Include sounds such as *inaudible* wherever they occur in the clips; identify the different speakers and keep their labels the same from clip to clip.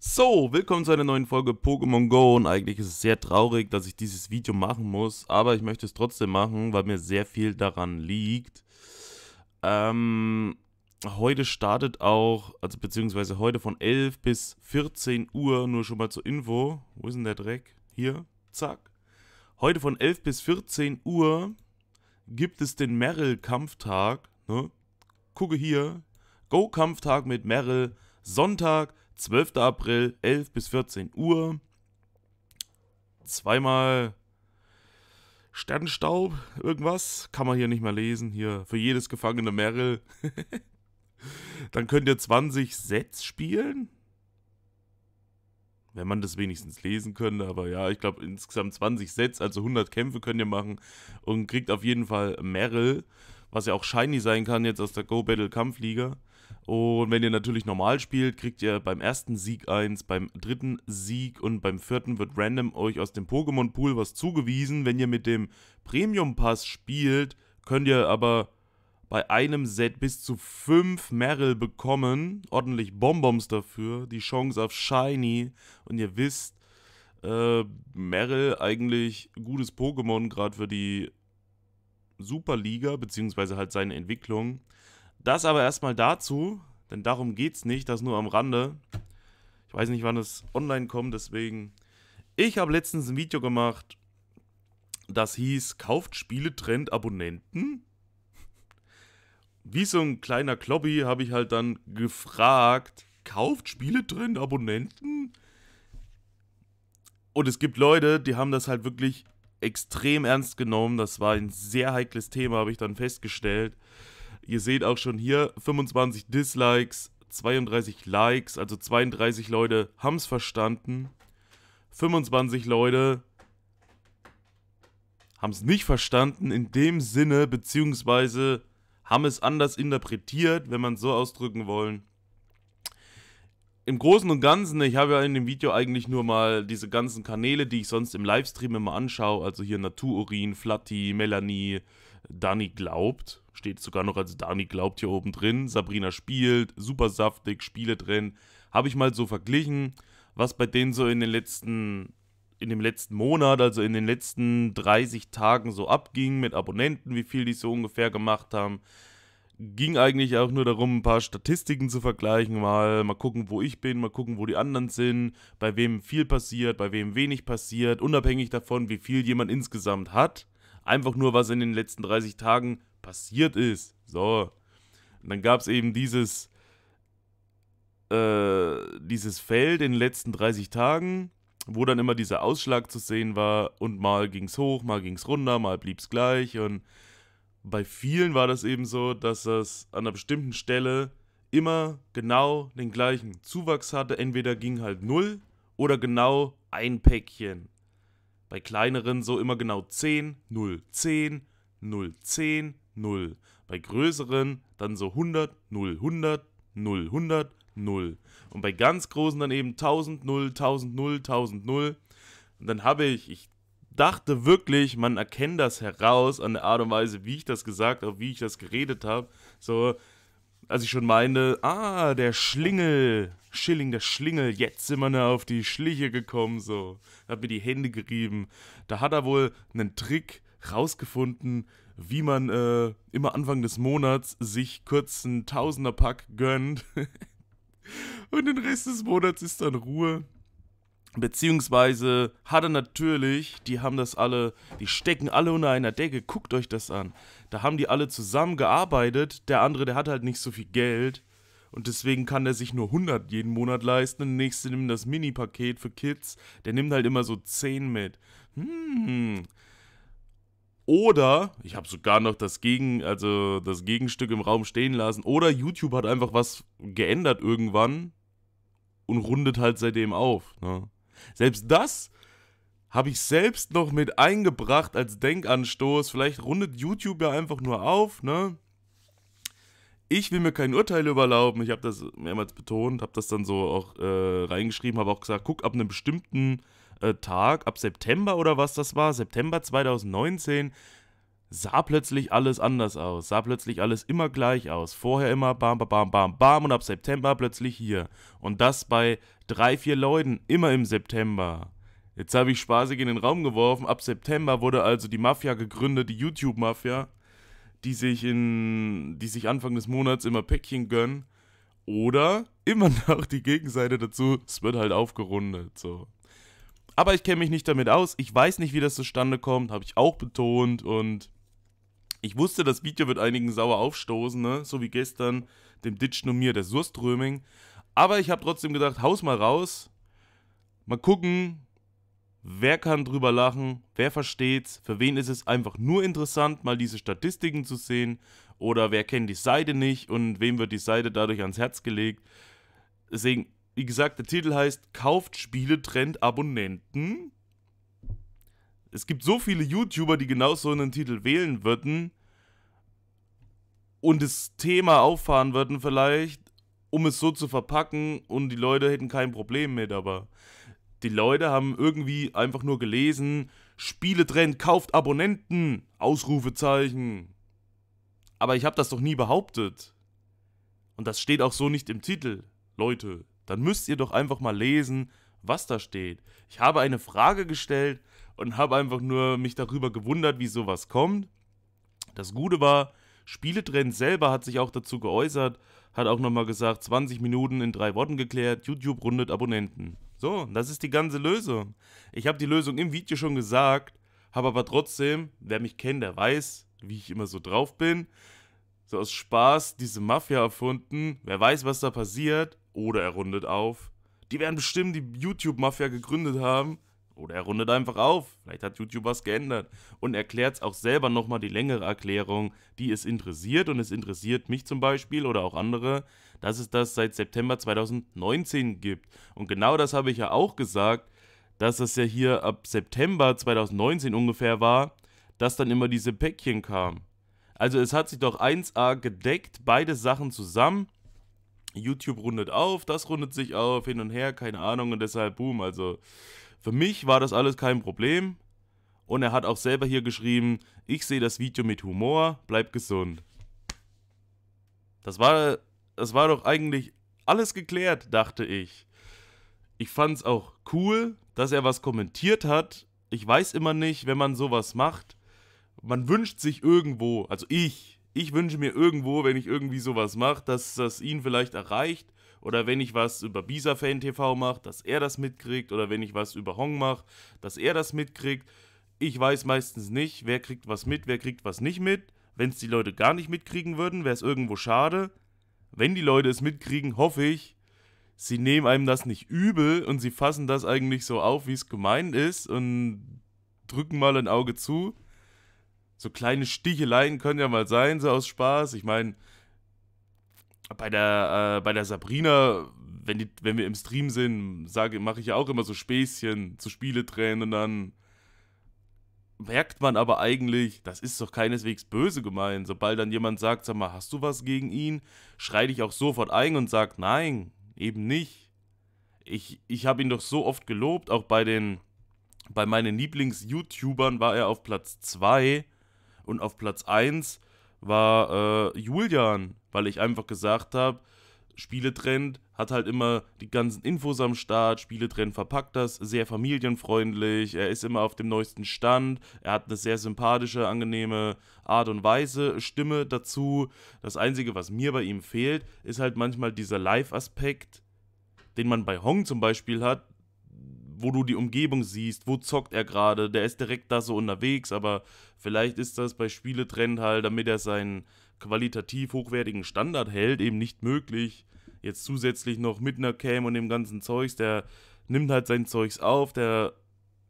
Speaker 1: So, willkommen zu einer neuen Folge Pokémon Go und eigentlich ist es sehr traurig, dass ich dieses Video machen muss, aber ich möchte es trotzdem machen, weil mir sehr viel daran liegt. Ähm, heute startet auch, also beziehungsweise heute von 11 bis 14 Uhr, nur schon mal zur Info, wo ist denn der Dreck? Hier, zack. Heute von 11 bis 14 Uhr gibt es den Merrill-Kampftag, ne? gucke hier, Go-Kampftag mit Merrill, Sonntag, 12. April, 11 bis 14 Uhr. Zweimal Sternstaub, irgendwas. Kann man hier nicht mehr lesen. Hier, für jedes gefangene Merrill. *laughs* Dann könnt ihr 20 Sets spielen. Wenn man das wenigstens lesen könnte, aber ja, ich glaube insgesamt 20 Sets, also 100 Kämpfe könnt ihr machen und kriegt auf jeden Fall Merrill was ja auch shiny sein kann jetzt aus der Go Battle Kampfliga. Und wenn ihr natürlich normal spielt, kriegt ihr beim ersten Sieg eins, beim dritten Sieg und beim vierten wird random euch aus dem Pokémon Pool was zugewiesen. Wenn ihr mit dem Premium Pass spielt, könnt ihr aber bei einem Set bis zu fünf Merrill bekommen. Ordentlich Bonbons dafür. Die Chance auf Shiny. Und ihr wisst, äh, Merrill eigentlich gutes Pokémon, gerade für die Superliga, beziehungsweise halt seine Entwicklung. Das aber erstmal dazu, denn darum geht es nicht, das nur am Rande. Ich weiß nicht, wann es online kommt, deswegen. Ich habe letztens ein Video gemacht, das hieß: Kauft Spieletrend Abonnenten? Wie so ein kleiner Klobby habe ich halt dann gefragt: Kauft Spieletrend Abonnenten? Und es gibt Leute, die haben das halt wirklich extrem ernst genommen. Das war ein sehr heikles Thema, habe ich dann festgestellt. Ihr seht auch schon hier 25 Dislikes, 32 Likes, also 32 Leute haben es verstanden. 25 Leute haben es nicht verstanden in dem Sinne, beziehungsweise haben es anders interpretiert, wenn man es so ausdrücken wollen im Großen und Ganzen, ich habe ja in dem Video eigentlich nur mal diese ganzen Kanäle, die ich sonst im Livestream immer anschaue, also hier Natururin, Flatti, Melanie, Dani glaubt, steht sogar noch als Dani glaubt hier oben drin, Sabrina spielt, super saftig, Spiele drin, habe ich mal so verglichen, was bei denen so in den letzten in dem letzten Monat, also in den letzten 30 Tagen so abging mit Abonnenten, wie viel die so ungefähr gemacht haben ging eigentlich auch nur darum, ein paar Statistiken zu vergleichen, mal, mal gucken, wo ich bin, mal gucken, wo die anderen sind, bei wem viel passiert, bei wem wenig passiert, unabhängig davon, wie viel jemand insgesamt hat. Einfach nur, was in den letzten 30 Tagen passiert ist. So. Und dann gab es eben dieses, äh, dieses Feld in den letzten 30 Tagen, wo dann immer dieser Ausschlag zu sehen war und mal ging es hoch, mal ging es runter, mal blieb es gleich und bei vielen war das eben so, dass das an einer bestimmten Stelle immer genau den gleichen Zuwachs hatte. Entweder ging halt null oder genau ein Päckchen. Bei kleineren so immer genau 10, 0, 10, 0, 10, 0. Bei größeren dann so 100, 0, 100, 0, 100, 0. Und bei ganz großen dann eben 1000, 0, 1000, 0, 1000, 0. Und dann habe ich, ich dachte wirklich, man erkennt das heraus an der Art und Weise, wie ich das gesagt habe, wie ich das geredet habe. So, als ich schon meinte, ah, der Schlingel, Schilling, der Schlingel, jetzt sind wir ne auf die Schliche gekommen, so. Hat mir die Hände gerieben. Da hat er wohl einen Trick rausgefunden, wie man äh, immer Anfang des Monats sich kurz einen Tausenderpack gönnt. *laughs* Und den Rest des Monats ist dann Ruhe. Beziehungsweise hat er natürlich, die haben das alle, die stecken alle unter einer Decke, guckt euch das an. Da haben die alle zusammen gearbeitet, der andere, der hat halt nicht so viel Geld und deswegen kann der sich nur 100 jeden Monat leisten. Der nächste nimmt das Mini-Paket für Kids, der nimmt halt immer so 10 mit. Hm. Oder, ich habe sogar noch das, Gegen, also das Gegenstück im Raum stehen lassen, oder YouTube hat einfach was geändert irgendwann und rundet halt seitdem auf. Ne? Selbst das habe ich selbst noch mit eingebracht als Denkanstoß. Vielleicht rundet YouTube ja einfach nur auf, ne? Ich will mir kein Urteil überlauben. Ich habe das mehrmals betont, habe das dann so auch äh, reingeschrieben, habe auch gesagt, guck, ab einem bestimmten äh, Tag, ab September oder was das war, September 2019, sah plötzlich alles anders aus, sah plötzlich alles immer gleich aus. Vorher immer bam, bam, bam, bam, bam und ab September plötzlich hier. Und das bei drei, vier Leuten immer im September. Jetzt habe ich spaßig in den Raum geworfen. Ab September wurde also die Mafia gegründet, die YouTube-Mafia, die sich in, die sich Anfang des Monats immer Päckchen gönnen. Oder immer *laughs* noch die Gegenseite dazu, es wird halt aufgerundet. So. Aber ich kenne mich nicht damit aus. Ich weiß nicht, wie das zustande kommt, habe ich auch betont und ich wusste, das Video wird einigen sauer aufstoßen, ne? so wie gestern dem Ditch nur mir, der Surströming. Aber ich habe trotzdem gedacht, haus mal raus, mal gucken, wer kann drüber lachen, wer versteht's, für wen ist es einfach nur interessant, mal diese Statistiken zu sehen oder wer kennt die Seite nicht und wem wird die Seite dadurch ans Herz gelegt. Deswegen, wie gesagt, der Titel heißt Kauft Spiele Trend Abonnenten es gibt so viele YouTuber, die genau so einen Titel wählen würden und das Thema auffahren würden vielleicht, um es so zu verpacken und die Leute hätten kein Problem mit, aber die Leute haben irgendwie einfach nur gelesen, Spieletrend kauft Abonnenten, Ausrufezeichen. Aber ich habe das doch nie behauptet. Und das steht auch so nicht im Titel. Leute, dann müsst ihr doch einfach mal lesen, was da steht. Ich habe eine Frage gestellt, und habe einfach nur mich darüber gewundert, wie sowas kommt. Das Gute war, Spieletrend selber hat sich auch dazu geäußert, hat auch nochmal gesagt, 20 Minuten in drei Worten geklärt, YouTube rundet Abonnenten. So, das ist die ganze Lösung. Ich habe die Lösung im Video schon gesagt, habe aber trotzdem, wer mich kennt, der weiß, wie ich immer so drauf bin, so aus Spaß diese Mafia erfunden, wer weiß, was da passiert, oder er rundet auf. Die werden bestimmt die YouTube-Mafia gegründet haben oder er rundet einfach auf. Vielleicht hat YouTube was geändert. Und erklärt es auch selber nochmal die längere Erklärung, die es interessiert. Und es interessiert mich zum Beispiel oder auch andere, dass es das seit September 2019 gibt. Und genau das habe ich ja auch gesagt, dass es ja hier ab September 2019 ungefähr war, dass dann immer diese Päckchen kamen. Also es hat sich doch 1a gedeckt, beide Sachen zusammen. YouTube rundet auf, das rundet sich auf, hin und her, keine Ahnung und deshalb boom. Also für mich war das alles kein Problem. Und er hat auch selber hier geschrieben, ich sehe das Video mit Humor, bleib gesund. Das war, das war doch eigentlich alles geklärt, dachte ich. Ich fand es auch cool, dass er was kommentiert hat. Ich weiß immer nicht, wenn man sowas macht. Man wünscht sich irgendwo, also ich, ich wünsche mir irgendwo, wenn ich irgendwie sowas mache, dass das ihn vielleicht erreicht oder wenn ich was über Bisa-Fan TV mache, dass er das mitkriegt. Oder wenn ich was über Hong mache, dass er das mitkriegt. Ich weiß meistens nicht, wer kriegt was mit, wer kriegt was nicht mit. Wenn es die Leute gar nicht mitkriegen würden, wäre es irgendwo schade. Wenn die Leute es mitkriegen, hoffe ich, sie nehmen einem das nicht übel und sie fassen das eigentlich so auf, wie es gemeint ist und drücken mal ein Auge zu. So kleine Sticheleien können ja mal sein, so aus Spaß. Ich meine, bei der, äh, bei der Sabrina, wenn, die, wenn wir im Stream sind, mache ich ja auch immer so Späßchen zu Spieletränen und dann merkt man aber eigentlich, das ist doch keineswegs böse gemeint. Sobald dann jemand sagt, sag mal, hast du was gegen ihn, schreite ich auch sofort ein und sage, nein, eben nicht. Ich, ich habe ihn doch so oft gelobt, auch bei den, bei meinen Lieblings-YouTubern war er auf Platz 2 und auf Platz 1 war äh, Julian, weil ich einfach gesagt habe, Spieletrend hat halt immer die ganzen Infos am Start, Spieletrend verpackt das, sehr familienfreundlich, er ist immer auf dem neuesten Stand, er hat eine sehr sympathische, angenehme Art und Weise, äh, Stimme dazu. Das Einzige, was mir bei ihm fehlt, ist halt manchmal dieser Live-Aspekt, den man bei Hong zum Beispiel hat, wo du die Umgebung siehst, wo zockt er gerade, der ist direkt da so unterwegs, aber vielleicht ist das bei Spieletrend halt, damit er seinen qualitativ hochwertigen Standard hält, eben nicht möglich. Jetzt zusätzlich noch mit einer Cam und dem ganzen Zeugs, der nimmt halt sein Zeugs auf, der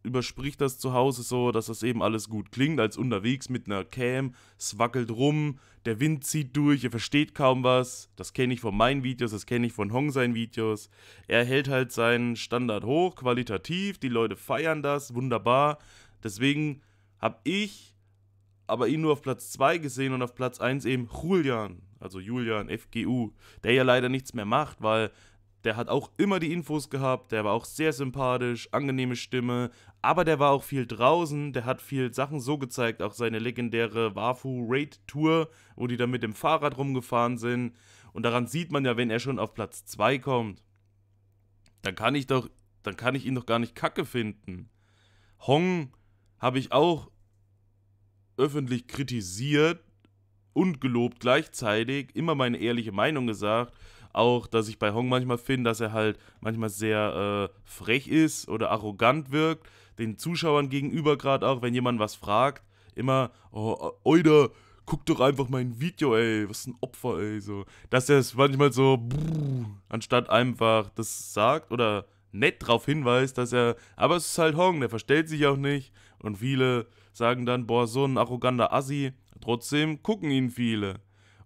Speaker 1: überspricht das zu Hause so, dass das eben alles gut klingt, als unterwegs mit einer Cam, es wackelt rum, der Wind zieht durch, ihr versteht kaum was. Das kenne ich von meinen Videos, das kenne ich von Hong seinen Videos. Er hält halt seinen Standard hoch, qualitativ, die Leute feiern das, wunderbar. Deswegen habe ich aber ihn nur auf Platz 2 gesehen und auf Platz 1 eben Julian, also Julian FGU, der ja leider nichts mehr macht, weil der hat auch immer die Infos gehabt, der war auch sehr sympathisch, angenehme Stimme, aber der war auch viel draußen, der hat viel Sachen so gezeigt, auch seine legendäre Wafu Raid Tour, wo die dann mit dem Fahrrad rumgefahren sind. Und daran sieht man ja, wenn er schon auf Platz 2 kommt, dann kann ich doch, dann kann ich ihn doch gar nicht kacke finden. Hong habe ich auch öffentlich kritisiert und gelobt gleichzeitig, immer meine ehrliche Meinung gesagt auch, dass ich bei Hong manchmal finde, dass er halt manchmal sehr äh, frech ist oder arrogant wirkt. Den Zuschauern gegenüber gerade auch, wenn jemand was fragt, immer, oh, äh, Oida, guck doch einfach mein Video, ey, was ein Opfer, ey, so. Dass er es manchmal so, brrr, anstatt einfach das sagt oder nett darauf hinweist, dass er, aber es ist halt Hong, der verstellt sich auch nicht. Und viele sagen dann, boah, so ein arroganter Assi. Trotzdem gucken ihn viele.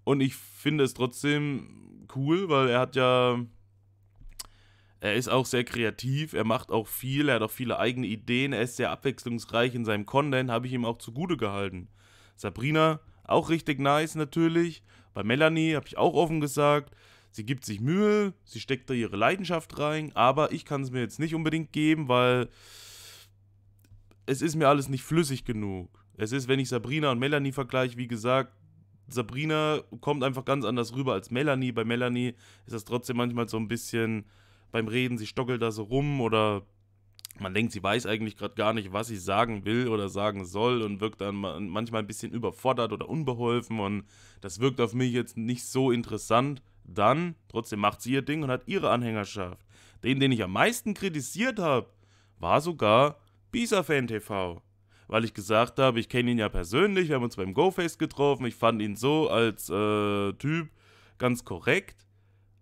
Speaker 1: Und ich finde es trotzdem cool, weil er hat ja. Er ist auch sehr kreativ, er macht auch viel, er hat auch viele eigene Ideen, er ist sehr abwechslungsreich in seinem Content, habe ich ihm auch zugute gehalten. Sabrina, auch richtig nice natürlich. Bei Melanie habe ich auch offen gesagt, sie gibt sich Mühe, sie steckt da ihre Leidenschaft rein, aber ich kann es mir jetzt nicht unbedingt geben, weil es ist mir alles nicht flüssig genug. Es ist, wenn ich Sabrina und Melanie vergleiche, wie gesagt, Sabrina kommt einfach ganz anders rüber als Melanie. Bei Melanie ist das trotzdem manchmal so ein bisschen beim Reden, sie stockelt da so rum oder man denkt, sie weiß eigentlich gerade gar nicht, was sie sagen will oder sagen soll und wirkt dann manchmal ein bisschen überfordert oder unbeholfen und das wirkt auf mich jetzt nicht so interessant. Dann, trotzdem macht sie ihr Ding und hat ihre Anhängerschaft. Den, den ich am meisten kritisiert habe, war sogar Bisa Fan TV weil ich gesagt habe, ich kenne ihn ja persönlich, wir haben uns beim GoFace getroffen, ich fand ihn so als äh, Typ ganz korrekt.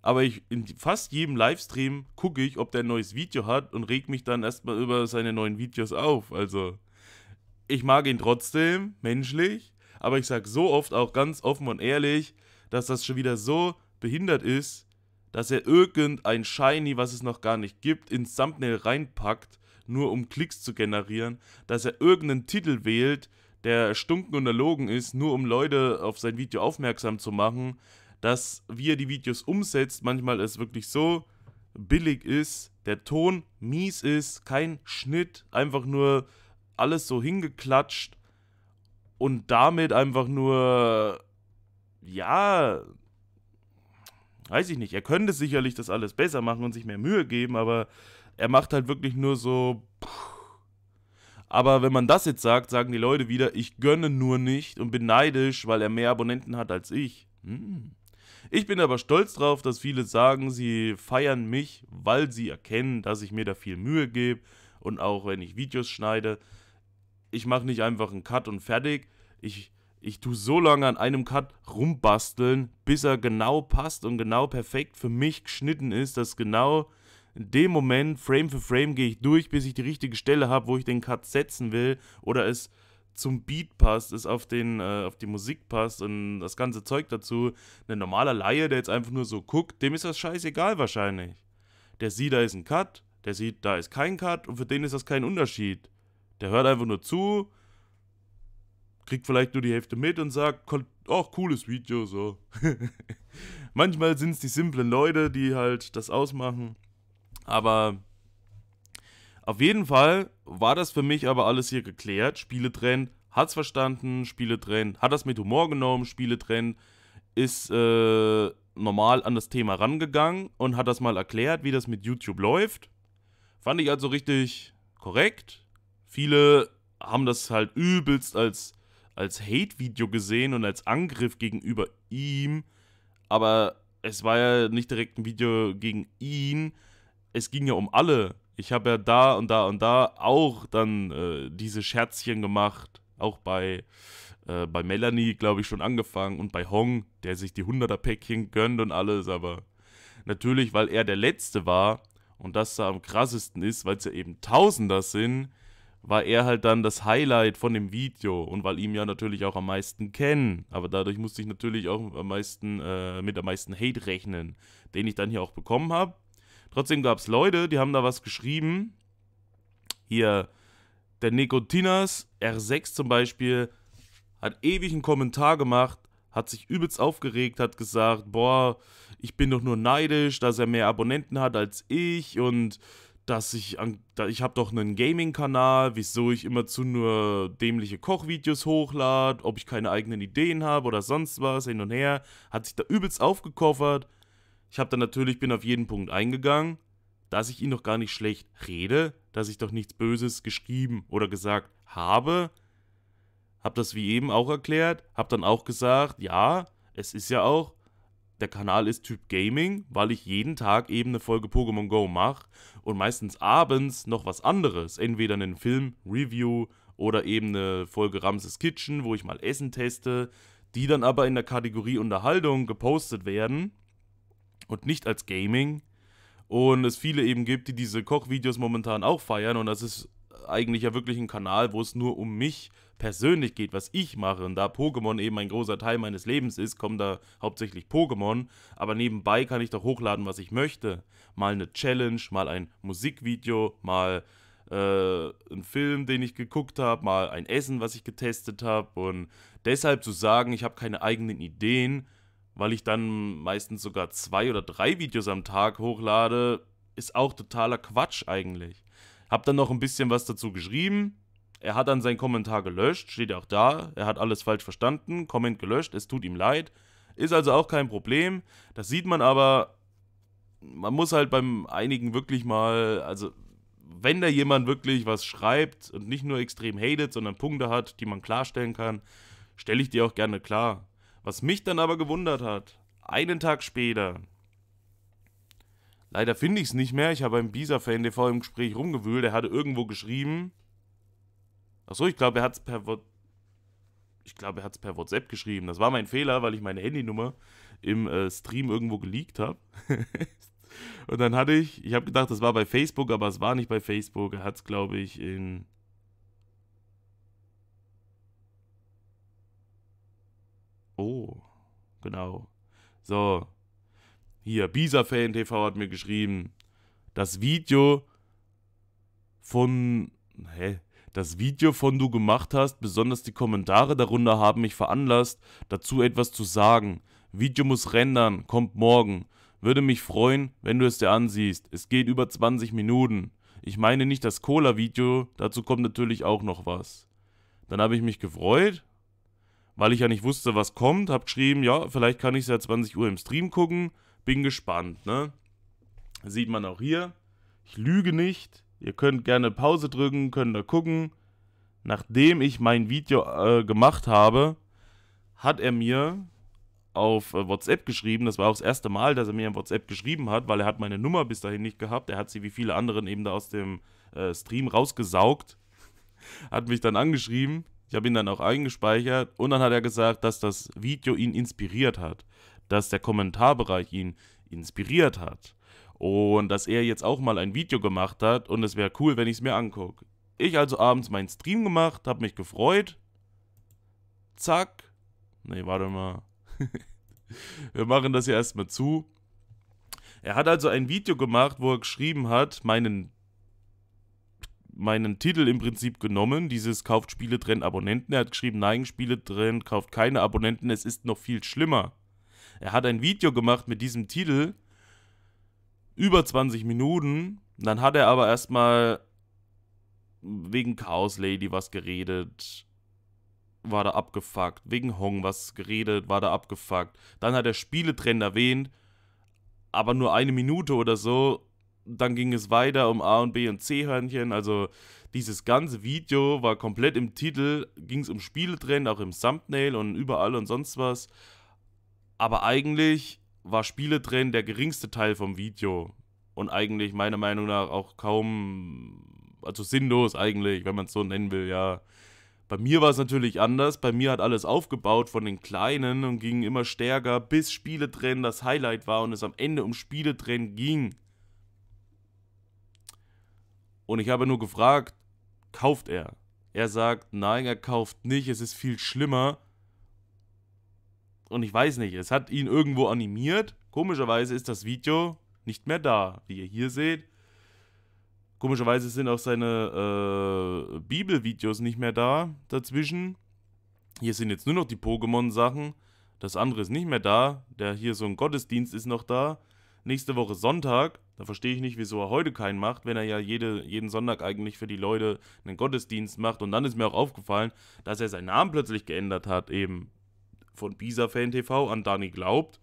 Speaker 1: Aber ich, in fast jedem Livestream gucke ich, ob der ein neues Video hat und reg mich dann erstmal über seine neuen Videos auf. Also, ich mag ihn trotzdem, menschlich, aber ich sage so oft auch ganz offen und ehrlich, dass das schon wieder so behindert ist, dass er irgendein Shiny, was es noch gar nicht gibt, ins Thumbnail reinpackt nur um Klicks zu generieren, dass er irgendeinen Titel wählt, der stunken und erlogen ist, nur um Leute auf sein Video aufmerksam zu machen, dass wie er die Videos umsetzt, manchmal es wirklich so billig ist, der Ton mies ist, kein Schnitt, einfach nur alles so hingeklatscht und damit einfach nur, ja, weiß ich nicht, er könnte sicherlich das alles besser machen und sich mehr Mühe geben, aber er macht halt wirklich nur so. Aber wenn man das jetzt sagt, sagen die Leute wieder, ich gönne nur nicht und bin neidisch, weil er mehr Abonnenten hat als ich. Hm. Ich bin aber stolz drauf, dass viele sagen, sie feiern mich, weil sie erkennen, dass ich mir da viel Mühe gebe und auch wenn ich Videos schneide, ich mache nicht einfach einen Cut und fertig. Ich ich tue so lange an einem Cut rumbasteln, bis er genau passt und genau perfekt für mich geschnitten ist, dass genau in dem Moment, Frame für Frame, gehe ich durch, bis ich die richtige Stelle habe, wo ich den Cut setzen will oder es zum Beat passt, es auf, den, äh, auf die Musik passt und das ganze Zeug dazu. Ein normaler Laie, der jetzt einfach nur so guckt, dem ist das scheißegal wahrscheinlich. Der sieht, da ist ein Cut, der sieht, da ist kein Cut und für den ist das kein Unterschied. Der hört einfach nur zu, kriegt vielleicht nur die Hälfte mit und sagt, ach, cooles Video, so. *laughs* Manchmal sind es die simplen Leute, die halt das ausmachen. Aber auf jeden Fall war das für mich aber alles hier geklärt. Spieletrend hat's verstanden, Spieletrend hat das mit Humor genommen, Spieletrend ist äh, normal an das Thema rangegangen und hat das mal erklärt, wie das mit YouTube läuft. Fand ich also richtig korrekt. Viele haben das halt übelst als, als Hate-Video gesehen und als Angriff gegenüber ihm. Aber es war ja nicht direkt ein Video gegen ihn, es ging ja um alle. Ich habe ja da und da und da auch dann äh, diese Scherzchen gemacht. Auch bei, äh, bei Melanie, glaube ich, schon angefangen. Und bei Hong, der sich die 100er-Päckchen gönnt und alles. Aber natürlich, weil er der Letzte war und das da am krassesten ist, weil es ja eben Tausender sind, war er halt dann das Highlight von dem Video und weil ihm ja natürlich auch am meisten kennen. Aber dadurch musste ich natürlich auch am meisten, äh, mit am meisten Hate rechnen, den ich dann hier auch bekommen habe. Trotzdem gab es Leute, die haben da was geschrieben. Hier, der Nikotinas R6 zum Beispiel hat ewig einen Kommentar gemacht, hat sich übelst aufgeregt, hat gesagt, boah, ich bin doch nur neidisch, dass er mehr Abonnenten hat als ich und dass ich, ich habe doch einen Gaming-Kanal, wieso ich immerzu nur dämliche Kochvideos hochlade, ob ich keine eigenen Ideen habe oder sonst was, hin und her. Hat sich da übelst aufgekoffert, ich habe dann natürlich bin auf jeden Punkt eingegangen, dass ich ihn doch gar nicht schlecht rede, dass ich doch nichts Böses geschrieben oder gesagt habe. Hab das wie eben auch erklärt, hab dann auch gesagt, ja, es ist ja auch der Kanal ist Typ Gaming, weil ich jeden Tag eben eine Folge Pokémon Go mache und meistens abends noch was anderes. Entweder einen Film, Review oder eben eine Folge Ramses Kitchen, wo ich mal Essen teste, die dann aber in der Kategorie Unterhaltung gepostet werden und nicht als Gaming. Und es viele eben gibt, die diese Kochvideos momentan auch feiern. Und das ist eigentlich ja wirklich ein Kanal, wo es nur um mich persönlich geht, was ich mache. Und da Pokémon eben ein großer Teil meines Lebens ist, kommen da hauptsächlich Pokémon. Aber nebenbei kann ich doch hochladen, was ich möchte. Mal eine Challenge, mal ein Musikvideo, mal äh, ein Film, den ich geguckt habe, mal ein Essen, was ich getestet habe. Und deshalb zu sagen, ich habe keine eigenen Ideen, weil ich dann meistens sogar zwei oder drei Videos am Tag hochlade, ist auch totaler Quatsch eigentlich. Hab dann noch ein bisschen was dazu geschrieben. Er hat dann seinen Kommentar gelöscht, steht auch da. Er hat alles falsch verstanden, Comment gelöscht, es tut ihm leid. Ist also auch kein Problem. Das sieht man aber, man muss halt beim einigen wirklich mal, also wenn da jemand wirklich was schreibt und nicht nur extrem hatet, sondern Punkte hat, die man klarstellen kann, stelle ich dir auch gerne klar. Was mich dann aber gewundert hat, einen Tag später. Leider finde ich es nicht mehr. Ich habe beim Bisa-Fan TV im Gespräch rumgewühlt. Er hatte irgendwo geschrieben. Achso, ich glaube, er hat es per Wort. Ich glaube, er hat es per WhatsApp geschrieben. Das war mein Fehler, weil ich meine Handynummer im äh, Stream irgendwo geleakt habe. *laughs* Und dann hatte ich, ich habe gedacht, das war bei Facebook, aber es war nicht bei Facebook. Er hat es, glaube ich, in Oh, genau. So. Hier, Bisa-Fan TV hat mir geschrieben, das Video von. Hä? Das Video von du gemacht hast, besonders die Kommentare darunter haben mich veranlasst, dazu etwas zu sagen. Video muss rendern, kommt morgen. Würde mich freuen, wenn du es dir ansiehst. Es geht über 20 Minuten. Ich meine nicht das Cola-Video, dazu kommt natürlich auch noch was. Dann habe ich mich gefreut weil ich ja nicht wusste, was kommt, habe geschrieben, ja, vielleicht kann ich es ja 20 Uhr im Stream gucken, bin gespannt, ne? Sieht man auch hier, ich lüge nicht, ihr könnt gerne Pause drücken, könnt da gucken. Nachdem ich mein Video äh, gemacht habe, hat er mir auf äh, WhatsApp geschrieben, das war auch das erste Mal, dass er mir in WhatsApp geschrieben hat, weil er hat meine Nummer bis dahin nicht gehabt, er hat sie wie viele anderen eben da aus dem äh, Stream rausgesaugt, *laughs* hat mich dann angeschrieben ich habe ihn dann auch eingespeichert und dann hat er gesagt, dass das Video ihn inspiriert hat, dass der Kommentarbereich ihn inspiriert hat und dass er jetzt auch mal ein Video gemacht hat und es wäre cool, wenn ich es mir angucke. Ich also abends meinen Stream gemacht, habe mich gefreut. Zack. Nee, warte mal. *laughs* Wir machen das hier erstmal zu. Er hat also ein Video gemacht, wo er geschrieben hat, meinen meinen Titel im Prinzip genommen, dieses kauft Spiele, trennt Abonnenten. Er hat geschrieben, nein, Spiele trennt, kauft keine Abonnenten, es ist noch viel schlimmer. Er hat ein Video gemacht mit diesem Titel, über 20 Minuten, dann hat er aber erstmal wegen Chaos Lady was geredet, war da abgefuckt, wegen Hong was geredet, war da abgefuckt. Dann hat er Spiele Spieletrend erwähnt, aber nur eine Minute oder so dann ging es weiter um A und B und C-Hörnchen. Also dieses ganze Video war komplett im Titel, ging es um Spiele drin, auch im Thumbnail und überall und sonst was. Aber eigentlich war Spiele drin der geringste Teil vom Video. Und eigentlich meiner Meinung nach auch kaum, also sinnlos eigentlich, wenn man es so nennen will, ja. Bei mir war es natürlich anders. Bei mir hat alles aufgebaut von den Kleinen und ging immer stärker, bis Spiele drin das Highlight war und es am Ende um Spiele drin ging. Und ich habe nur gefragt, kauft er? Er sagt, nein, er kauft nicht, es ist viel schlimmer. Und ich weiß nicht, es hat ihn irgendwo animiert. Komischerweise ist das Video nicht mehr da, wie ihr hier seht. Komischerweise sind auch seine äh, Bibelvideos nicht mehr da dazwischen. Hier sind jetzt nur noch die Pokémon-Sachen. Das andere ist nicht mehr da. Der hier so ein Gottesdienst ist noch da nächste Woche Sonntag. Da verstehe ich nicht, wieso er heute keinen macht, wenn er ja jede, jeden Sonntag eigentlich für die Leute einen Gottesdienst macht. Und dann ist mir auch aufgefallen, dass er seinen Namen plötzlich geändert hat, eben von Pisa Fan TV an Dani Glaubt.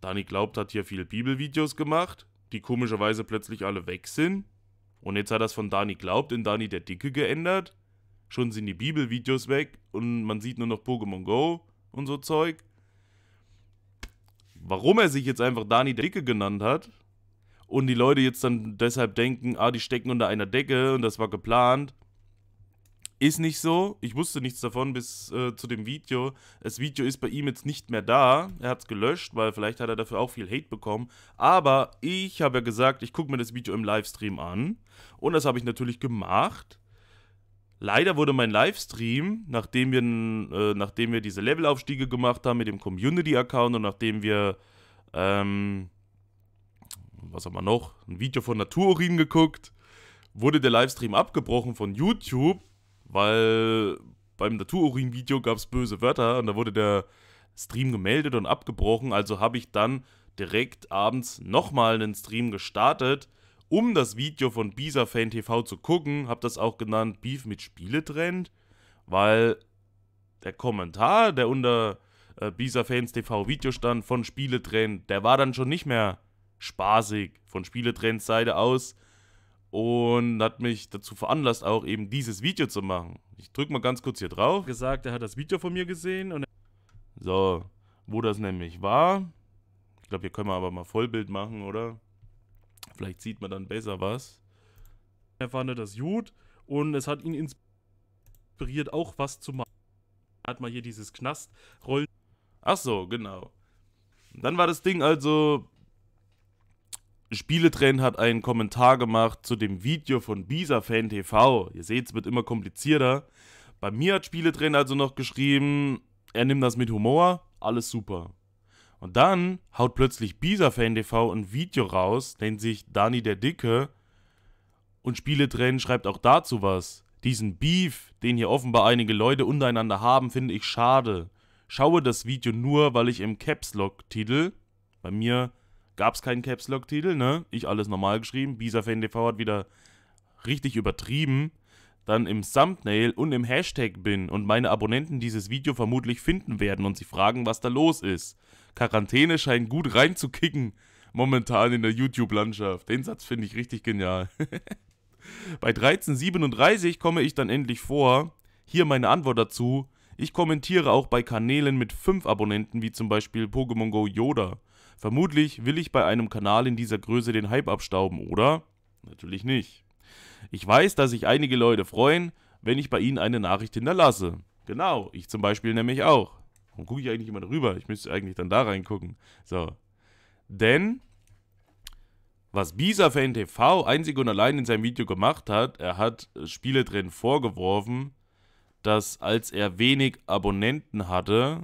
Speaker 1: Dani Glaubt hat hier viele Bibelvideos gemacht, die komischerweise plötzlich alle weg sind. Und jetzt hat er das von Dani Glaubt in Dani der Dicke geändert. Schon sind die Bibelvideos weg und man sieht nur noch Pokémon Go und so Zeug warum er sich jetzt einfach Dani der Dicke genannt hat und die Leute jetzt dann deshalb denken, ah, die stecken unter einer Decke und das war geplant, ist nicht so. Ich wusste nichts davon bis äh, zu dem Video. Das Video ist bei ihm jetzt nicht mehr da. Er hat es gelöscht, weil vielleicht hat er dafür auch viel Hate bekommen. Aber ich habe ja gesagt, ich gucke mir das Video im Livestream an. Und das habe ich natürlich gemacht. Leider wurde mein Livestream, nachdem wir, äh, nachdem wir diese Levelaufstiege gemacht haben mit dem Community-Account und nachdem wir, ähm, was haben wir noch, ein Video von Natururin geguckt, wurde der Livestream abgebrochen von YouTube, weil beim Natururin-Video gab es böse Wörter und da wurde der Stream gemeldet und abgebrochen. Also habe ich dann direkt abends nochmal einen Stream gestartet um das Video von Bisa Fan TV zu gucken, habe das auch genannt Beef mit Spieletrend, weil der Kommentar, der unter äh, Bisa Fans TV Video stand von Spieletrend, der war dann schon nicht mehr spaßig von Spieletrends Seite aus und hat mich dazu veranlasst, auch eben dieses Video zu machen. Ich drücke mal ganz kurz hier drauf. Gesagt, er hat das Video von mir gesehen und so, wo das nämlich war. Ich glaube, hier können wir aber mal Vollbild machen, oder? Vielleicht sieht man dann besser was. Er fand das gut und es hat ihn inspiriert, auch was zu machen. Er Hat mal hier dieses Knastrollen. Ach so, genau. Dann war das Ding also, Spieletrenn hat einen Kommentar gemacht zu dem Video von Bisa TV. Ihr seht, es wird immer komplizierter. Bei mir hat Spieletrenn also noch geschrieben, er nimmt das mit Humor, alles super. Und dann haut plötzlich Bisafan TV ein Video raus, nennt sich Dani der Dicke. Und Spiele drin schreibt auch dazu was. Diesen Beef, den hier offenbar einige Leute untereinander haben, finde ich schade. Schaue das Video nur, weil ich im Caps Lock Titel, bei mir gab es keinen Caps Lock Titel, ne? Ich alles normal geschrieben. Bisafan TV hat wieder richtig übertrieben dann im Thumbnail und im Hashtag bin und meine Abonnenten dieses Video vermutlich finden werden und sie fragen, was da los ist. Quarantäne scheint gut reinzukicken momentan in der YouTube-Landschaft. Den Satz finde ich richtig genial. *laughs* Bei 1337 komme ich dann endlich vor. Hier meine Antwort dazu. Ich kommentiere auch bei Kanälen mit 5 Abonnenten, wie zum Beispiel Pokémon Go Yoda. Vermutlich will ich bei einem Kanal in dieser Größe den Hype abstauben, oder? Natürlich nicht. Ich weiß, dass sich einige Leute freuen, wenn ich bei ihnen eine Nachricht hinterlasse. Genau, ich zum Beispiel nämlich auch. Warum gucke ich eigentlich immer drüber? Ich müsste eigentlich dann da reingucken. So. Denn, was Bisa für NTV einzig und allein in seinem Video gemacht hat, er hat Spiele drin vorgeworfen, dass als er wenig Abonnenten hatte,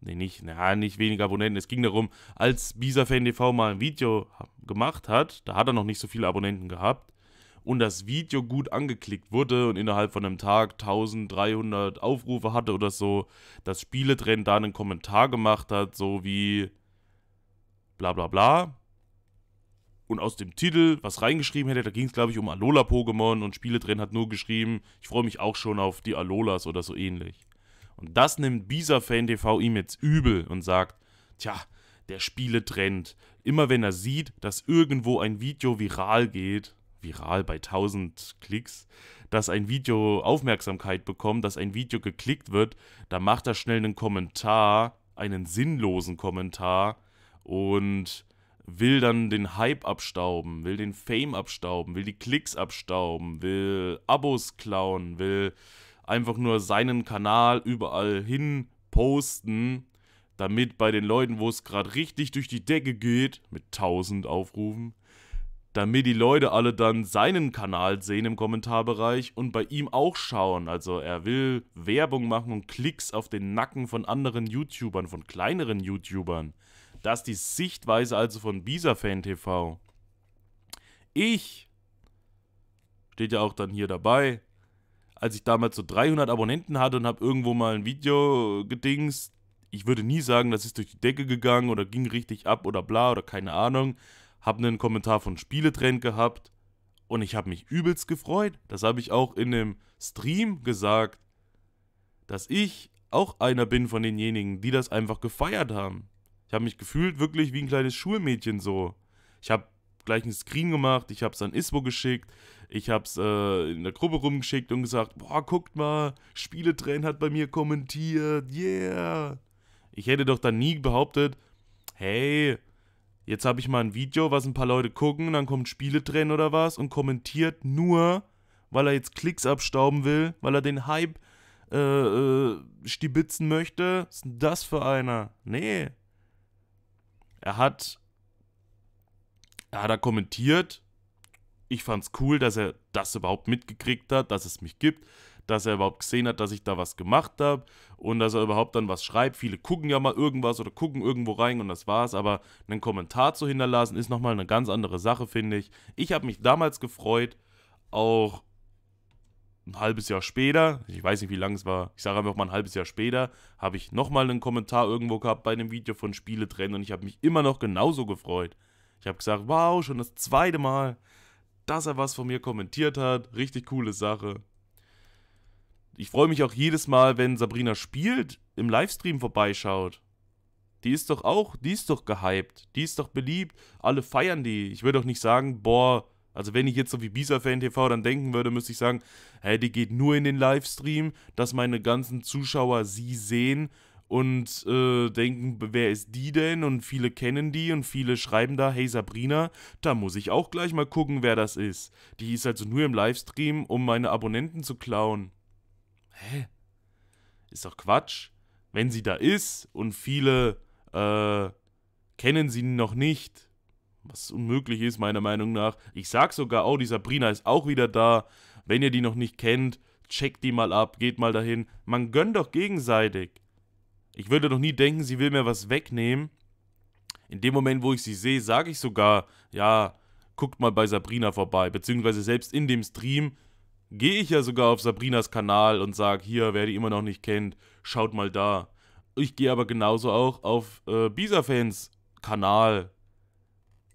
Speaker 1: nee, nicht, na, nicht wenig Abonnenten, es ging darum, als Bisa für NTV mal ein Video gemacht hat, da hat er noch nicht so viele Abonnenten gehabt, und das Video gut angeklickt wurde und innerhalb von einem Tag 1300 Aufrufe hatte oder so, dass Spieletrend da einen Kommentar gemacht hat, so wie bla bla bla. Und aus dem Titel, was reingeschrieben hätte, da ging es glaube ich um Alola-Pokémon und Spieletrend hat nur geschrieben, ich freue mich auch schon auf die Alolas oder so ähnlich. Und das nimmt BisaFanTV ihm jetzt übel und sagt, tja, der Spieletrend, immer wenn er sieht, dass irgendwo ein Video viral geht, viral bei 1000 Klicks, dass ein Video Aufmerksamkeit bekommt, dass ein Video geklickt wird, da macht er schnell einen Kommentar, einen sinnlosen Kommentar und will dann den Hype abstauben, will den Fame abstauben, will die Klicks abstauben, will Abos klauen, will einfach nur seinen Kanal überall hin posten, damit bei den Leuten, wo es gerade richtig durch die Decke geht, mit 1000 Aufrufen, damit die Leute alle dann seinen Kanal sehen im Kommentarbereich und bei ihm auch schauen. Also er will Werbung machen und Klicks auf den Nacken von anderen YouTubern, von kleineren YouTubern. Das ist die Sichtweise also von Bisafan TV. Ich steht ja auch dann hier dabei. Als ich damals so 300 Abonnenten hatte und habe irgendwo mal ein Video gedingst, ich würde nie sagen, das ist durch die Decke gegangen oder ging richtig ab oder bla oder keine Ahnung habe einen Kommentar von Spieletrend gehabt und ich habe mich übelst gefreut. Das habe ich auch in dem Stream gesagt, dass ich auch einer bin von denjenigen, die das einfach gefeiert haben. Ich habe mich gefühlt wirklich wie ein kleines Schulmädchen so. Ich habe gleich einen Screen gemacht, ich habe es an Isbo geschickt, ich habe es äh, in der Gruppe rumgeschickt und gesagt, boah, guckt mal, Spieletrain hat bei mir kommentiert, yeah. Ich hätte doch dann nie behauptet, hey, Jetzt habe ich mal ein Video, was ein paar Leute gucken, dann kommt Spiele drin oder was und kommentiert nur, weil er jetzt Klicks abstauben will, weil er den Hype äh, äh, stibitzen möchte. Was ist denn das für einer? Nee. Er hat. Er hat da kommentiert. Ich fand's cool, dass er das überhaupt mitgekriegt hat, dass es mich gibt dass er überhaupt gesehen hat, dass ich da was gemacht habe und dass er überhaupt dann was schreibt. Viele gucken ja mal irgendwas oder gucken irgendwo rein und das war's, aber einen Kommentar zu hinterlassen ist nochmal eine ganz andere Sache, finde ich. Ich habe mich damals gefreut, auch ein halbes Jahr später, ich weiß nicht, wie lange es war, ich sage einfach mal ein halbes Jahr später, habe ich nochmal einen Kommentar irgendwo gehabt bei einem Video von Spiele trennen und ich habe mich immer noch genauso gefreut. Ich habe gesagt, wow, schon das zweite Mal, dass er was von mir kommentiert hat, richtig coole Sache ich freue mich auch jedes Mal, wenn Sabrina spielt, im Livestream vorbeischaut. Die ist doch auch, die ist doch gehypt, die ist doch beliebt, alle feiern die. Ich würde doch nicht sagen, boah, also wenn ich jetzt so wie Bisa-Fan TV dann denken würde, müsste ich sagen, hey, die geht nur in den Livestream, dass meine ganzen Zuschauer sie sehen und äh, denken, wer ist die denn? Und viele kennen die und viele schreiben da, hey Sabrina, da muss ich auch gleich mal gucken, wer das ist. Die ist also nur im Livestream, um meine Abonnenten zu klauen hä? Ist doch Quatsch. Wenn sie da ist und viele äh, kennen sie noch nicht, was unmöglich ist meiner Meinung nach. Ich sag sogar, oh, die Sabrina ist auch wieder da. Wenn ihr die noch nicht kennt, checkt die mal ab, geht mal dahin. Man gönnt doch gegenseitig. Ich würde doch nie denken, sie will mir was wegnehmen. In dem Moment, wo ich sie sehe, sage ich sogar, ja, guckt mal bei Sabrina vorbei. Beziehungsweise selbst in dem Stream gehe ich ja sogar auf Sabrinas Kanal und sage, hier, wer die immer noch nicht kennt, schaut mal da. Ich gehe aber genauso auch auf äh, Bisa-Fans Kanal.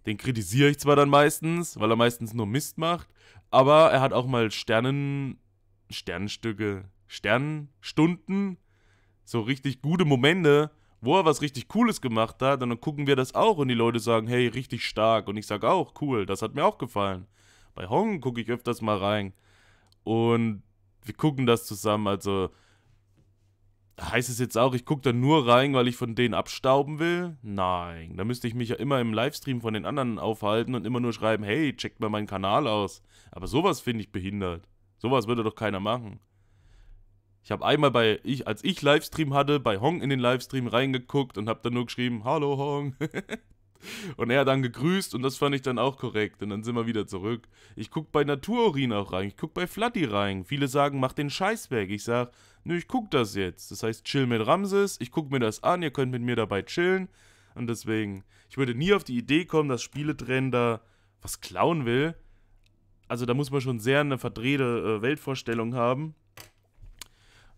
Speaker 1: Den kritisiere ich zwar dann meistens, weil er meistens nur Mist macht, aber er hat auch mal Sternen, Sternstücke, Sternstunden, so richtig gute Momente, wo er was richtig Cooles gemacht hat. Und dann gucken wir das auch und die Leute sagen, hey, richtig stark. Und ich sage auch, cool, das hat mir auch gefallen. Bei Hong gucke ich öfters mal rein und wir gucken das zusammen. Also heißt es jetzt auch, ich gucke da nur rein, weil ich von denen abstauben will? Nein, da müsste ich mich ja immer im Livestream von den anderen aufhalten und immer nur schreiben, hey, checkt mal meinen Kanal aus. Aber sowas finde ich behindert. Sowas würde doch keiner machen. Ich habe einmal bei, ich, als ich Livestream hatte, bei Hong in den Livestream reingeguckt und habe dann nur geschrieben, hallo Hong. *laughs* Und er hat dann gegrüßt und das fand ich dann auch korrekt. Und dann sind wir wieder zurück. Ich gucke bei Natururin auch rein. Ich gucke bei Flatty rein. Viele sagen, mach den Scheiß weg. Ich sage, nö, ich gucke das jetzt. Das heißt, chill mit Ramses. Ich gucke mir das an. Ihr könnt mit mir dabei chillen. Und deswegen, ich würde nie auf die Idee kommen, dass Spieletrend da was klauen will. Also da muss man schon sehr eine verdrehte äh, Weltvorstellung haben.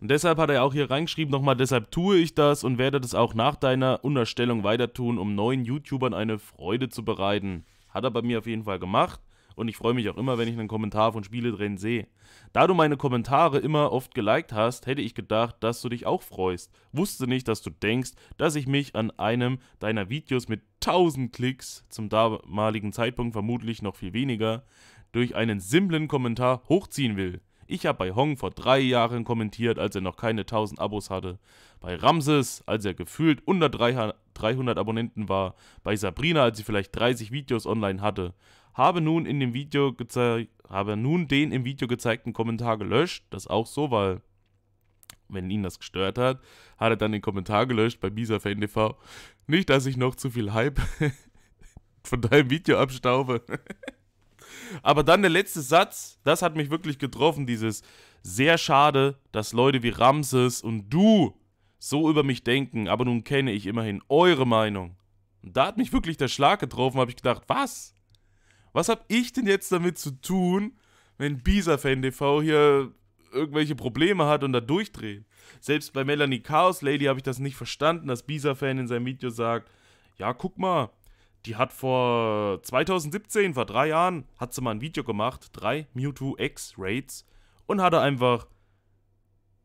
Speaker 1: Und deshalb hat er auch hier reingeschrieben nochmal, deshalb tue ich das und werde das auch nach deiner Unterstellung weiter tun, um neuen YouTubern eine Freude zu bereiten. Hat er bei mir auf jeden Fall gemacht und ich freue mich auch immer, wenn ich einen Kommentar von Spiele drin sehe. Da du meine Kommentare immer oft geliked hast, hätte ich gedacht, dass du dich auch freust. Wusste nicht, dass du denkst, dass ich mich an einem deiner Videos mit 1000 Klicks, zum damaligen Zeitpunkt vermutlich noch viel weniger, durch einen simplen Kommentar hochziehen will. Ich habe bei Hong vor drei Jahren kommentiert, als er noch keine 1000 Abos hatte. Bei Ramses, als er gefühlt unter 300 Abonnenten war. Bei Sabrina, als sie vielleicht 30 Videos online hatte. Habe nun, in dem Video habe nun den im Video gezeigten Kommentar gelöscht, das auch so weil Wenn ihn das gestört hat, hat er dann den Kommentar gelöscht bei BisaFanTV. Nicht, dass ich noch zu viel Hype *laughs* von deinem Video abstaube. *laughs* Aber dann der letzte Satz, das hat mich wirklich getroffen, dieses sehr schade, dass Leute wie Ramses und du so über mich denken, aber nun kenne ich immerhin eure Meinung. Und da hat mich wirklich der Schlag getroffen, habe ich gedacht, was? Was habe ich denn jetzt damit zu tun, wenn Bisa-Fan TV hier irgendwelche Probleme hat und da durchdreht? Selbst bei Melanie Chaos Lady habe ich das nicht verstanden, dass Bisa-Fan in seinem Video sagt, ja, guck mal, die hat vor 2017, vor drei Jahren, hat sie mal ein Video gemacht, drei Mewtwo X-Raids und hatte einfach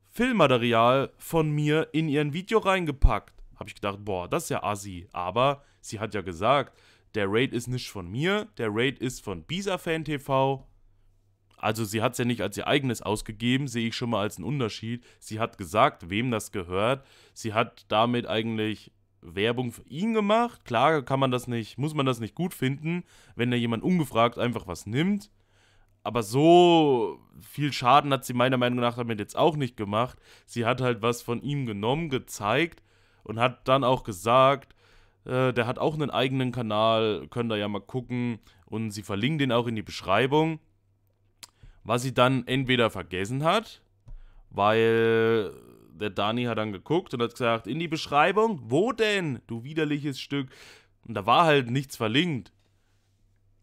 Speaker 1: Filmmaterial von mir in ihren Video reingepackt. Habe ich gedacht, boah, das ist ja assi. Aber sie hat ja gesagt, der Raid ist nicht von mir, der Raid ist von bisa TV. Also sie hat es ja nicht als ihr eigenes ausgegeben, sehe ich schon mal als einen Unterschied. Sie hat gesagt, wem das gehört. Sie hat damit eigentlich Werbung für ihn gemacht. Klar kann man das nicht, muss man das nicht gut finden, wenn da jemand ungefragt einfach was nimmt. Aber so viel Schaden hat sie meiner Meinung nach damit jetzt auch nicht gemacht. Sie hat halt was von ihm genommen, gezeigt und hat dann auch gesagt, äh, der hat auch einen eigenen Kanal, könnt ihr ja mal gucken. Und sie verlinkt den auch in die Beschreibung. Was sie dann entweder vergessen hat, weil der Dani hat dann geguckt und hat gesagt, in die Beschreibung, wo denn, du widerliches Stück. Und da war halt nichts verlinkt.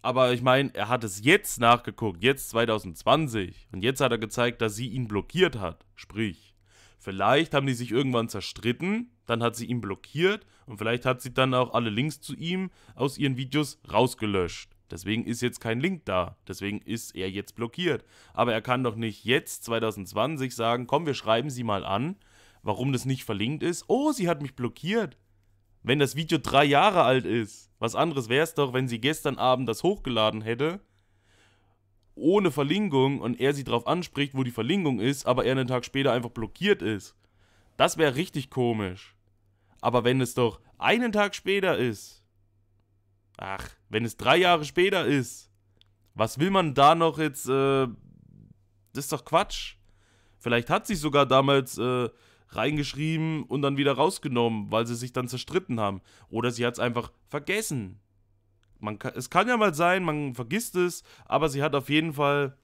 Speaker 1: Aber ich meine, er hat es jetzt nachgeguckt, jetzt 2020. Und jetzt hat er gezeigt, dass sie ihn blockiert hat. Sprich, vielleicht haben die sich irgendwann zerstritten, dann hat sie ihn blockiert und vielleicht hat sie dann auch alle Links zu ihm aus ihren Videos rausgelöscht. Deswegen ist jetzt kein Link da. Deswegen ist er jetzt blockiert. Aber er kann doch nicht jetzt, 2020, sagen, komm, wir schreiben sie mal an, warum das nicht verlinkt ist. Oh, sie hat mich blockiert. Wenn das Video drei Jahre alt ist. Was anderes wäre es doch, wenn sie gestern Abend das hochgeladen hätte, ohne Verlinkung und er sie darauf anspricht, wo die Verlinkung ist, aber er einen Tag später einfach blockiert ist. Das wäre richtig komisch. Aber wenn es doch einen Tag später ist, Ach, wenn es drei Jahre später ist, was will man da noch jetzt? Äh, das ist doch Quatsch. Vielleicht hat sich sogar damals äh, reingeschrieben und dann wieder rausgenommen, weil sie sich dann zerstritten haben. Oder sie hat es einfach vergessen. Man kann, es kann ja mal sein, man vergisst es, aber sie hat auf jeden Fall.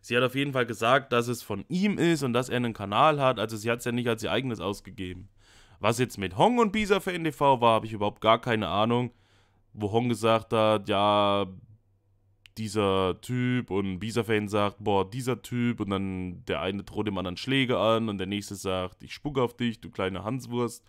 Speaker 1: Sie hat auf jeden Fall gesagt, dass es von ihm ist und dass er einen Kanal hat. Also sie hat es ja nicht als ihr eigenes ausgegeben. Was jetzt mit Hong und Bisa für NTV war, habe ich überhaupt gar keine Ahnung wo Hong gesagt hat, ja, dieser Typ und Visa-Fan sagt, boah, dieser Typ und dann der eine droht dem anderen Schläge an und der nächste sagt, ich spucke auf dich, du kleine Hanswurst.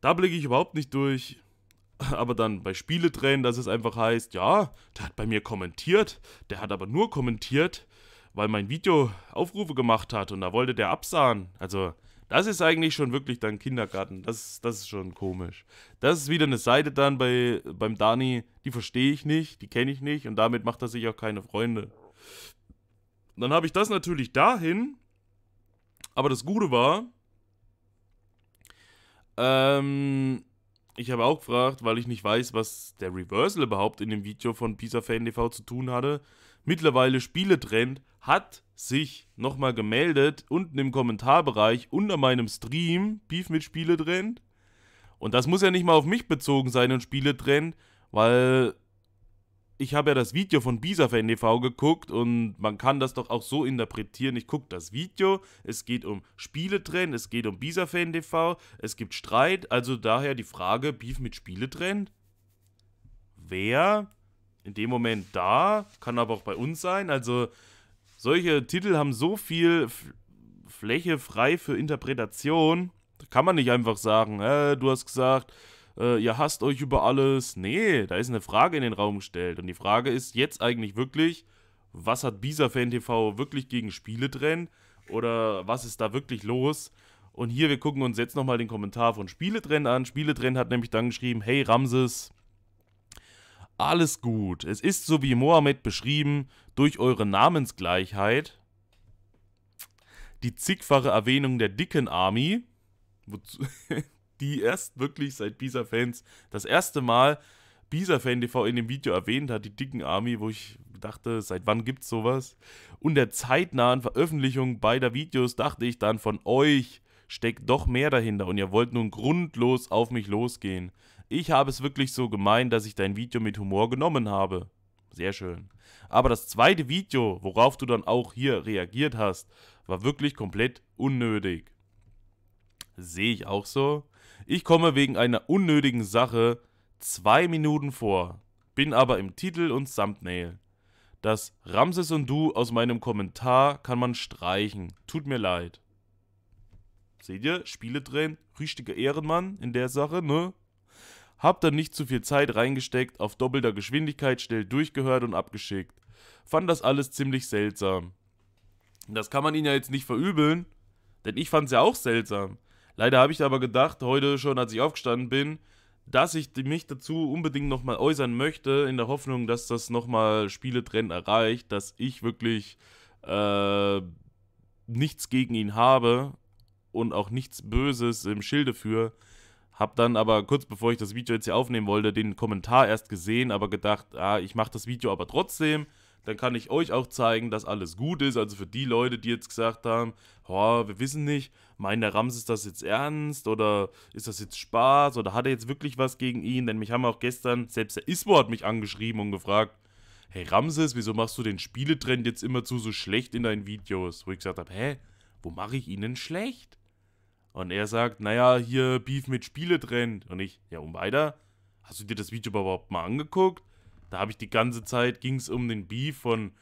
Speaker 1: Da blicke ich überhaupt nicht durch. *laughs* Aber dann bei Spieletränen, dass es einfach heißt, ja, der hat bei mir kommentiert, der hat aber nur kommentiert, weil mein Video Aufrufe gemacht hat und da wollte der absahen. Also, das ist eigentlich schon wirklich dann Kindergarten. Das, das ist schon komisch. Das ist wieder eine Seite dann bei, beim Dani, die verstehe ich nicht, die kenne ich nicht und damit macht er sich auch keine Freunde. dann habe ich das natürlich dahin, aber das Gute war, ähm, ich habe auch gefragt, weil ich nicht weiß, was der Reversal überhaupt in dem Video von Pisa Fan TV zu tun hatte. Mittlerweile Spieletrend hat sich nochmal gemeldet, unten im Kommentarbereich, unter meinem Stream, Beef mit Spiele trennt. Und das muss ja nicht mal auf mich bezogen sein und Spiele trennt, weil ich habe ja das Video von Bisafan TV geguckt und man kann das doch auch so interpretieren. Ich gucke das Video, es geht um Spiele trennt, es geht um Bisafan TV, es gibt Streit, also daher die Frage, Beef mit Spiele trennt. Wer? In dem Moment da, kann aber auch bei uns sein, also solche Titel haben so viel Fläche frei für Interpretation. Da kann man nicht einfach sagen, äh, du hast gesagt, äh, ihr hasst euch über alles. Nee, da ist eine Frage in den Raum gestellt. Und die Frage ist jetzt eigentlich wirklich, was hat Bisa Fan TV wirklich gegen Spiele drin? Oder was ist da wirklich los? Und hier, wir gucken uns jetzt nochmal den Kommentar von Spieletrend an. Spieletrend hat nämlich dann geschrieben, hey Ramses, alles gut. Es ist so wie Mohammed beschrieben, durch eure Namensgleichheit, die zigfache Erwähnung der dicken Army, *laughs* die erst wirklich seit Bisa-Fans das erste Mal Bisa-Fan TV in dem Video erwähnt hat, die dicken Army, wo ich dachte, seit wann gibt's sowas? Und der zeitnahen Veröffentlichung beider Videos dachte ich dann von euch steckt doch mehr dahinter und ihr wollt nun grundlos auf mich losgehen. Ich habe es wirklich so gemeint, dass ich dein Video mit Humor genommen habe. Sehr schön. Aber das zweite Video, worauf du dann auch hier reagiert hast, war wirklich komplett unnötig. Sehe ich auch so. Ich komme wegen einer unnötigen Sache zwei Minuten vor, bin aber im Titel und Thumbnail. Das Ramses und du aus meinem Kommentar kann man streichen. Tut mir leid. Seht ihr? Spiele drehen. Richtiger Ehrenmann in der Sache, ne? Hab dann nicht zu viel Zeit reingesteckt, auf doppelter Geschwindigkeit schnell durchgehört und abgeschickt. Fand das alles ziemlich seltsam. Das kann man ihnen ja jetzt nicht verübeln, denn ich fand's ja auch seltsam. Leider habe ich aber gedacht, heute schon, als ich aufgestanden bin, dass ich mich dazu unbedingt nochmal äußern möchte, in der Hoffnung, dass das nochmal Spieletrend erreicht, dass ich wirklich äh, nichts gegen ihn habe und auch nichts Böses im Schilde führe. Hab dann aber kurz bevor ich das Video jetzt hier aufnehmen wollte, den Kommentar erst gesehen, aber gedacht, ah, ich mache das Video aber trotzdem. Dann kann ich euch auch zeigen, dass alles gut ist. Also für die Leute, die jetzt gesagt haben, oh, wir wissen nicht, meint der Rams ist das jetzt ernst oder ist das jetzt Spaß oder hat er jetzt wirklich was gegen ihn? Denn mich haben auch gestern, selbst der Ispo hat mich angeschrieben und gefragt, hey Ramses, wieso machst du den Spieletrend jetzt immer zu so schlecht in deinen Videos? Wo ich gesagt habe, hä, wo mache ich ihn denn schlecht? Und er sagt, naja, hier Beef mit Spiele trennt. Und ich, ja und weiter? Hast du dir das Video überhaupt mal angeguckt? Da habe ich die ganze Zeit, ging es um den Beef von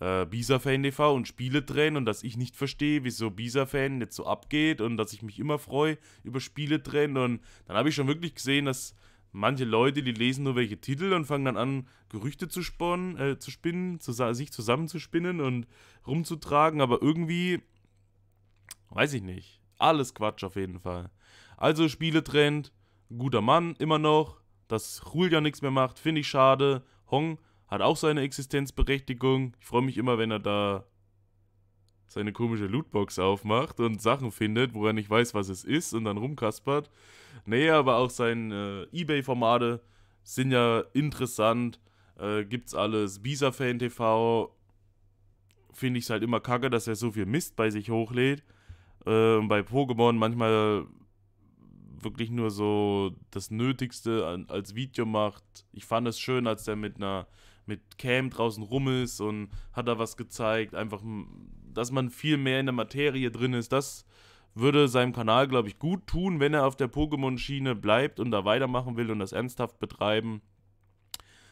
Speaker 1: äh, Bisa-Fan TV und Spieletränen und dass ich nicht verstehe, wieso Bisa-Fan jetzt so abgeht und dass ich mich immer freue über Spiele trennen. Und dann habe ich schon wirklich gesehen, dass manche Leute, die lesen nur welche Titel und fangen dann an, Gerüchte zu, sponnen, äh, zu spinnen, zu, sich zusammenzuspinnen und rumzutragen. Aber irgendwie, weiß ich nicht. Alles Quatsch auf jeden Fall. Also Spieletrend, guter Mann immer noch. Dass Julia nichts mehr macht, finde ich schade. Hong hat auch seine Existenzberechtigung. Ich freue mich immer, wenn er da seine komische Lootbox aufmacht und Sachen findet, wo er nicht weiß, was es ist und dann rumkaspert. Nee, aber auch seine äh, Ebay-Formate sind ja interessant. Äh, gibt's alles. Bisa-Fan-TV finde ich es halt immer kacke, dass er so viel Mist bei sich hochlädt äh, bei Pokémon manchmal wirklich nur so das Nötigste an, als Video macht. Ich fand es schön, als der mit einer mit Cam draußen rum ist und hat da was gezeigt. Einfach, dass man viel mehr in der Materie drin ist. Das würde seinem Kanal, glaube ich, gut tun, wenn er auf der Pokémon-Schiene bleibt und da weitermachen will und das ernsthaft betreiben.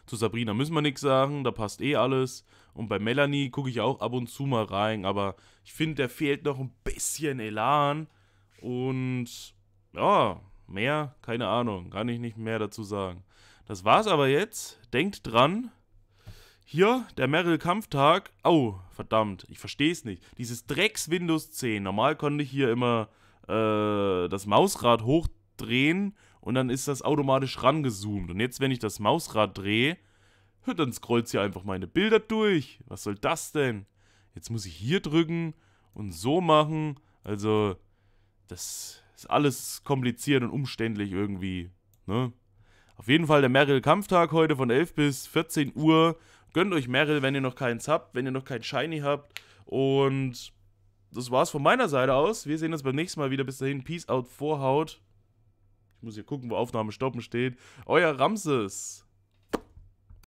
Speaker 1: Zu Sabrina müssen wir nichts sagen, da passt eh alles. Und bei Melanie gucke ich auch ab und zu mal rein, aber ich finde, der fehlt noch ein bisschen Elan. Und ja, mehr, keine Ahnung, kann ich nicht mehr dazu sagen. Das war's aber jetzt. Denkt dran. Hier, der Merrill-Kampftag. Oh, verdammt, ich versteh's nicht. Dieses Drecks Windows 10. Normal konnte ich hier immer äh, das Mausrad hochdrehen und dann ist das automatisch rangezoomt. Und jetzt, wenn ich das Mausrad drehe, dann scrollt sie einfach meine Bilder durch. Was soll das denn? Jetzt muss ich hier drücken und so machen. Also, das ist alles kompliziert und umständlich irgendwie. Ne? Auf jeden Fall der Merrill-Kampftag heute von 11 bis 14 Uhr. Gönnt euch Merrill, wenn ihr noch keins habt, wenn ihr noch kein Shiny habt. Und das war's von meiner Seite aus. Wir sehen uns beim nächsten Mal wieder. Bis dahin, Peace out, Vorhaut. Ich muss hier gucken, wo Aufnahme stoppen steht. Euer Ramses.